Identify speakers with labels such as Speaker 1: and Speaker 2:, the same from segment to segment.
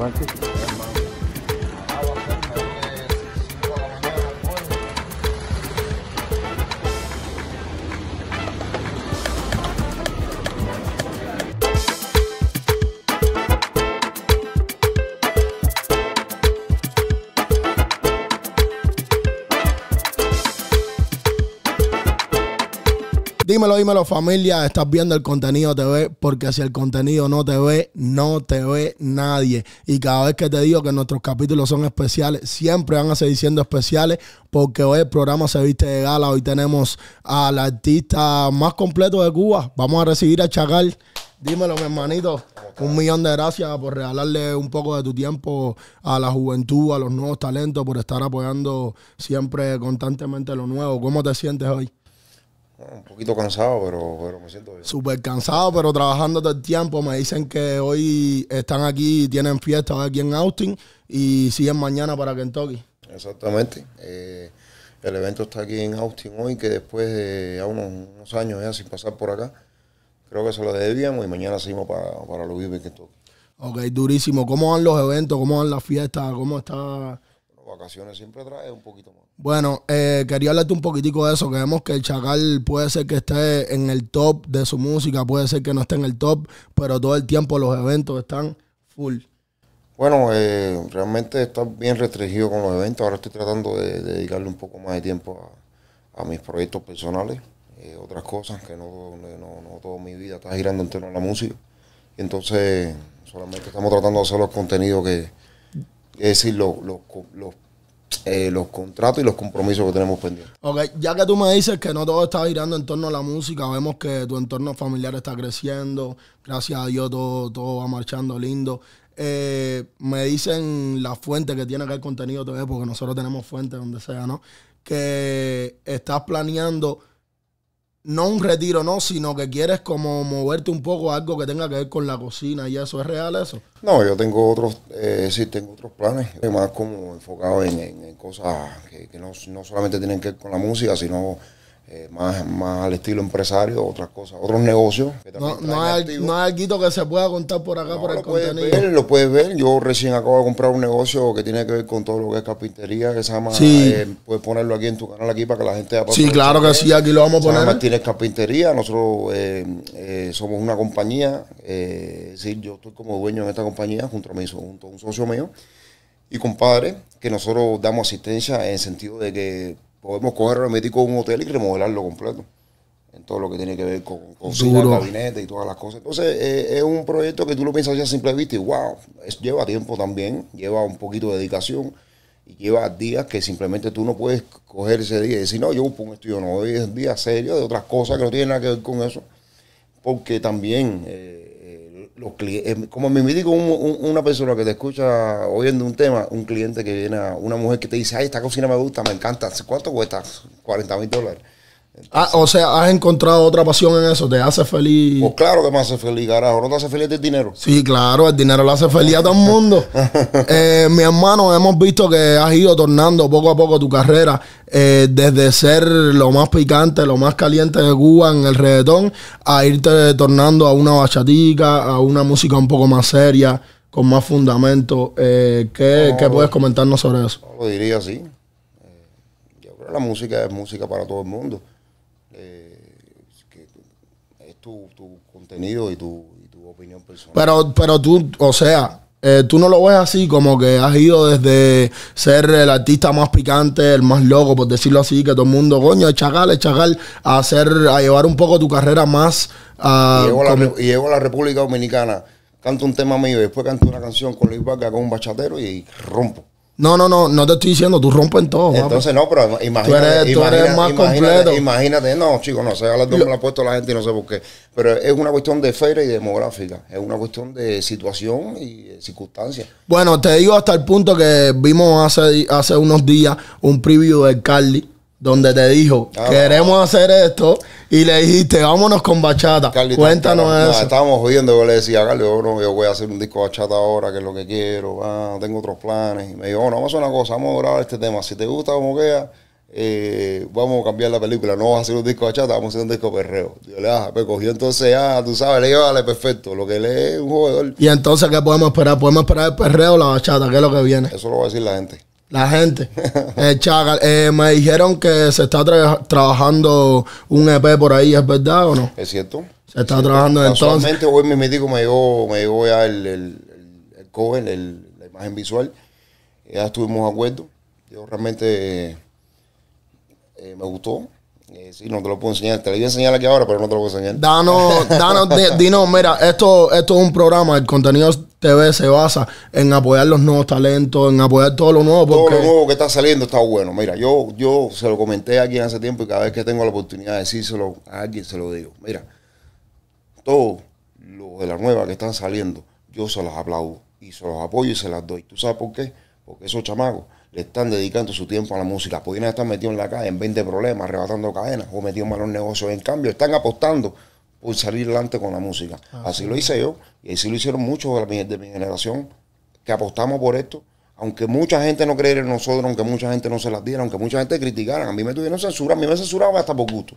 Speaker 1: 90.
Speaker 2: Dímelo, dímelo familia, estás viendo el contenido, te ve, porque si el contenido no te ve, no te ve nadie. Y cada vez que te digo que nuestros capítulos son especiales, siempre van a seguir siendo especiales, porque hoy el programa se viste de gala, hoy tenemos al artista más completo de Cuba, vamos a recibir a Chagal. Dímelo, mi hermanito. Un millón de gracias por regalarle un poco de tu tiempo a la juventud, a los nuevos talentos, por estar apoyando siempre constantemente lo nuevo. ¿Cómo te sientes hoy?
Speaker 1: Eh, un poquito cansado, pero, pero me siento bien. Súper cansado,
Speaker 2: pero trabajando todo el tiempo. Me dicen que hoy están aquí, tienen fiesta aquí en Austin y siguen mañana para Kentucky.
Speaker 1: Exactamente. Eh, el evento está aquí en Austin hoy, que después de unos, años ya sin pasar por acá, creo que se lo debíamos y mañana seguimos para, para lo
Speaker 2: Ok, durísimo. ¿Cómo van los eventos? ¿Cómo van las fiestas? ¿Cómo
Speaker 1: está vacaciones siempre trae un poquito más.
Speaker 2: Bueno, eh, quería hablarte un poquitico de eso, que vemos que el Chacal puede ser que esté en el top de su música, puede ser que no esté en el top, pero todo el tiempo los eventos están full.
Speaker 1: Bueno, eh, realmente está bien restringido con los eventos. Ahora estoy tratando de, dedicarle un poco más de tiempo a, mis proyectos personales, eh, otras cosas que no, no, no, toda mi vida está girando en torno a la música. Entonces, solamente estamos tratando de hacer los contenidos que, es decir, eh, los, contratos y los compromisos que tenemos pendientes.
Speaker 2: Ok, ya que tú me dices que no todo está girando en torno a la música, vemos que tu entorno familiar está creciendo, gracias a Dios todo, todo va marchando lindo. Eh, me dicen la fuente que tiene que el contenido TV, porque nosotros tenemos fuentes donde sea, ¿no? Que estás planeando no un retiro, no, sino que quieres como moverte un poco algo que tenga que ver con la cocina y eso, ¿es real eso?
Speaker 1: No, yo tengo otros, eh, sí, tengo otros planes, eh, más como enfocado en, cosas que, no, no, solamente tienen que ver con la música, sino eh, más, más al estilo empresario, otras cosas, otros negocios.
Speaker 2: no, hay, algo que se pueda contar por acá, por el lo Puedes ver,
Speaker 1: lo puedes ver. Yo recién acabo de comprar un negocio que tiene que ver con todo lo que es carpintería, que se llama. Eh, puedes ponerlo aquí en tu canal, aquí para que la gente Sí, claro que sí, aquí lo vamos a poner. tienes carpintería. Nosotros eh, somos una compañía. yo estoy como dueño de esta compañía junto a, mí, junto a un socio mío y compadre, que nosotros damos asistencia en el sentido de que podemos coger Hermético un hotel y remodelarlo completo. En todo lo que tiene que ver con, con gabinete y todas las cosas. Entonces, eh, es un proyecto que tú lo piensas ya simple vista y wow, lleva tiempo también, lleva un poquito de dedicación y lleva días que simplemente tú no puedes coger ese día y decir, no, yo pongo un estudio, no, hoy es día serio de otras cosas que no tienen nada que ver con eso. Porque también. Eh, Em, como me digo una persona que te escucha oyendo un tema, un cliente que viene una mujer que te dice, ay, esta cocina me gusta, me encanta, ¿cuánto cuesta? 40 mil dólares. Ah,
Speaker 2: o sea, has encontrado otra pasión en eso, te hace feliz. Pues claro que me hace feliz, carajo, no te hace feliz el dinero.
Speaker 1: Sí, claro, el dinero lo hace
Speaker 2: feliz a todo el mundo. Eh, mi hermano, hemos visto que has ido tornando poco a poco tu carrera, eh, desde ser lo más picante, lo más caliente de Cuba en el reggaetón, a irte tornando a una bachatica, a una música un poco más seria, con más fundamento. Eh, ¿qué, puedes comentarnos sobre eso?
Speaker 1: lo diría así. Yo creo que la música es música para todo el mundo eh, es tu, contenido y tu, opinión personal. Pero, pero tú, o
Speaker 2: sea, eh, tú no lo ves así como que has ido desde ser el artista más picante, el más loco, por decirlo así, que todo el mundo, coño, es chacal, a, hacer, a llevar un poco tu carrera más
Speaker 1: ah, a... Llego a, la, República Dominicana, canto un tema mío, después canto una canción con Luis Vargas, con un bachatero y rompo. No, no, no, no te estoy diciendo, tú rompes en todo. Entonces, no, pero imagínate. Tú eres, más completo. Imagínate, no, chicos, no sé, a las dos la ha puesto la gente y no sé por qué. Pero es una cuestión de feira y demográfica. Es una cuestión de situación y circunstancia.
Speaker 2: Bueno, te digo hasta el punto que vimos hace, hace unos días un preview de Carly, donde te dijo: ah, Queremos ah, ah". hacer esto y le dijiste, vámonos con bachata. Cuéntanos eso.
Speaker 1: estábamos jodiendo, yo le decía, Carly, yo, no, yo voy a hacer un disco bachata ahora, que es lo que quiero, ah, tengo otros planes. Y me dijo, no, vamos a hacer una cosa, vamos a grabar este tema. Si te gusta como queda, eh, vamos a cambiar la película, no vamos a hacer un disco bachata, vamos a hacer un disco perreo. Yo le ah, pues cogió entonces, ah, tú sabes, le digo, vale, perfecto, lo que lee es un jugador.
Speaker 2: Y entonces, ¿qué podemos esperar? Podemos esperar el perreo o la bachata, ¿qué es lo que viene? Eso
Speaker 1: lo va a decir la gente.
Speaker 2: La gente. Eh, eh, me dijeron que se está trabajando un EP por ahí, ¿es verdad o no?
Speaker 1: Es cierto. Se
Speaker 2: está trabajando entonces.
Speaker 1: hoy mi médico me llegó, me llegó ya el, el, el la imagen visual. Ya estuvimos de acuerdo. Yo realmente eh, me gustó. Eh, sí, no te lo puedo enseñar. Te lo voy a enseñar aquí ahora, pero no te lo voy a enseñar. Dano, danos,
Speaker 2: dinos, mira, esto, esto es un programa. El contenido TV se basa en apoyar los nuevos talentos, en apoyar todo lo nuevo. Todo lo nuevo
Speaker 1: que está saliendo está bueno. Mira, yo, yo se lo comenté alguien hace tiempo y cada vez que tengo la oportunidad de decírselo a alguien, se lo digo. Mira, todo lo de la nueva que están saliendo, yo se los aplaudo y se los apoyo y se las doy. ¿Tú sabes por qué? Porque esos chamacos le están dedicando su tiempo a la música. Podrían estar metidos en la calle en 20 problemas, arrebatando cadenas o metidos en malos negocios. En cambio, están apostando por salir adelante con la música. Ah, así lo hice yo y así lo hicieron muchos de, mi generación que apostamos por esto. Aunque mucha gente no creyera en nosotros, aunque mucha gente no se las diera, aunque mucha gente criticara, a mí me tuvieron censura, a mí me censuraban hasta por gusto.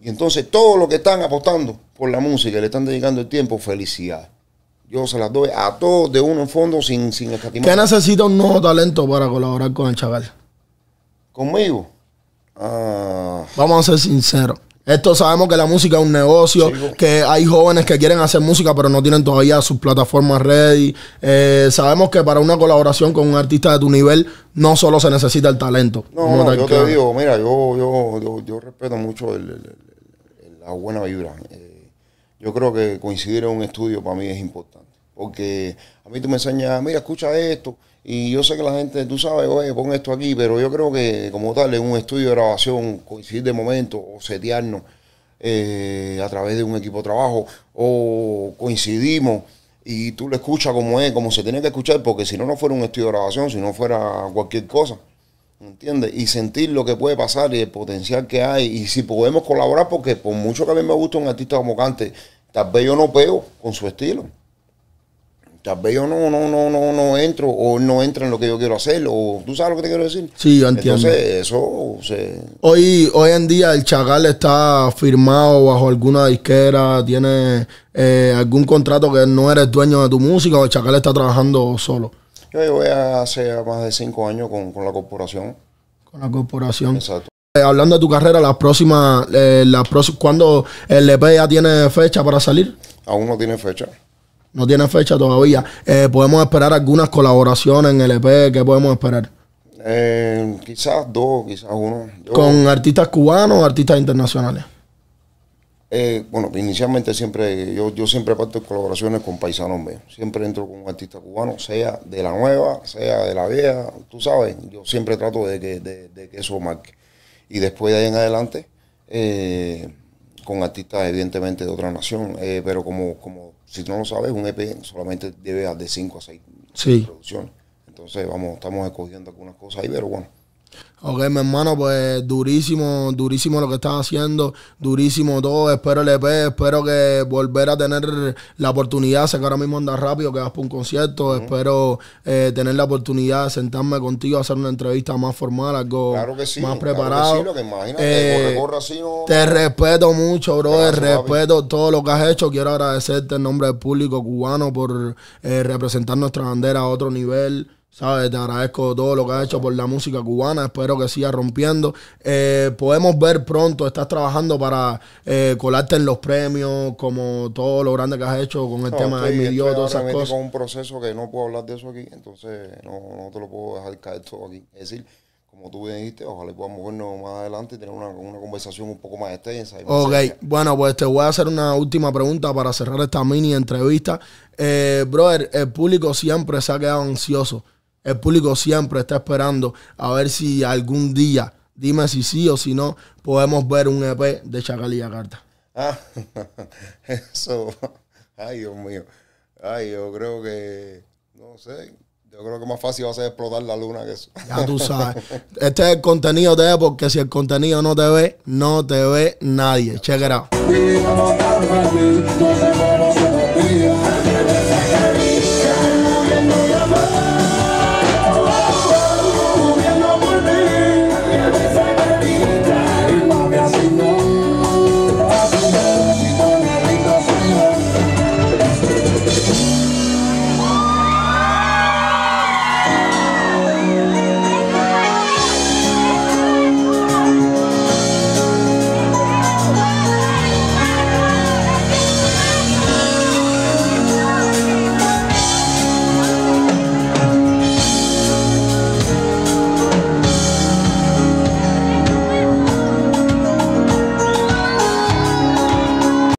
Speaker 1: Y entonces, todo lo que están apostando por la música y le están dedicando el tiempo, felicidad. Yo se las doy a todos de uno en fondo sin, sin escatimar. ¿Qué necesita un nuevo talento
Speaker 2: para colaborar con el chaval?
Speaker 1: ¿Conmigo? Ah.
Speaker 2: Vamos a ser sinceros. Esto sabemos que la música es un negocio, que hay jóvenes que quieren hacer música pero no tienen todavía sus plataformas ready. Eh, sabemos que para una colaboración con un artista de tu nivel no solo se necesita el talento. No, yo te digo, mira, yo,
Speaker 1: yo, yo, respeto mucho la buena vibra. Eh, yo creo que coincidir en un estudio para mí es importante. Porque a mí tú me enseñas, mira, escucha esto. Y yo sé que la gente, tú sabes, oye, pon esto aquí. Pero yo creo que como tal, en un estudio de grabación, coincidir de momento o setearnos eh, a través de un equipo de trabajo o coincidimos y tú lo escuchas como es, como se tiene que escuchar, porque si no, no fuera un estudio de grabación, si no fuera cualquier cosa. ¿Entiendes? Y sentir lo que puede pasar y el potencial que hay. Y si podemos colaborar, porque por mucho que a mí me gusta un artista como Cante, tal vez yo no pego con su estilo. Tal vez yo no, no, no, no, no entro, o no entra en lo que yo quiero hacer, o tú sabes lo que te quiero decir. Sí, entiendo. Entonces, eso
Speaker 2: Hoy, hoy en día el chagal está firmado bajo alguna disquera, tiene eh, algún contrato que no eres dueño de tu música, o el Chacal está trabajando solo.
Speaker 1: Yo llevé hace más de cinco años con, la corporación. Con la corporación. Exacto.
Speaker 2: Eh, hablando de tu carrera, la próxima, eh, ¿cuándo el EP ya tiene fecha para salir?
Speaker 1: Aún no tiene fecha.
Speaker 2: No tiene fecha todavía. Eh, ¿Podemos esperar algunas colaboraciones en el EP? ¿Qué podemos esperar?
Speaker 1: quizás dos, quizás uno. ¿Con artistas
Speaker 2: cubanos o artistas internacionales?
Speaker 1: Eh, bueno, inicialmente siempre, yo, yo siempre parto colaboraciones con paisanos míos. Siempre entro con un artista cubano, sea de la nueva, sea de la vieja, tú sabes, yo siempre trato de que, de, que eso marque. Y después de ahí en adelante, eh, con artistas evidentemente de otra nación, eh, pero como, como si no lo sabes, un EP solamente debe de 5 a 6 producciones. Entonces, vamos, estamos escogiendo algunas cosas ahí, pero bueno,
Speaker 2: Ok, mi hermano, pues durísimo, durísimo lo que estás haciendo, durísimo todo. Espero el EP, espero que volver a tener la oportunidad. Sé que ahora mismo andas rápido, que vas para un concierto. Espero eh, tener la oportunidad de sentarme contigo, hacer una entrevista más formal, algo más preparado. Te respeto mucho, bro. respeto todo lo que has hecho. Quiero agradecerte en nombre del público cubano por eh, representar nuestra bandera a otro nivel. ¿Sabes? Te agradezco todo lo que has hecho por la música cubana. Espero que siga rompiendo. Eh, podemos ver pronto, estás trabajando para eh, colarte en los premios, como todo lo grande que has hecho con el tema de mi todas esas cosas. Con un
Speaker 1: proceso que no puedo hablar de eso aquí, entonces no, no te lo puedo dejar caer todo aquí. Es decir, como tú dijiste, ojalá podamos vernos más adelante y tener una, una conversación un poco más extensa. ok,
Speaker 2: bueno, pues te voy a hacer una última pregunta para cerrar esta mini entrevista. Eh, brother, el público siempre se ha quedado ansioso el público siempre está esperando a ver si algún día, dime si sí o si no, podemos ver un EP de Chacal y Ah,
Speaker 1: eso. Ay, Dios mío. Ay, yo creo que. No sé. Yo creo que más fácil va a ser explotar la luna que eso. Ya tú sabes.
Speaker 2: Este es el contenido de porque si el contenido no te ve, no te ve nadie. Check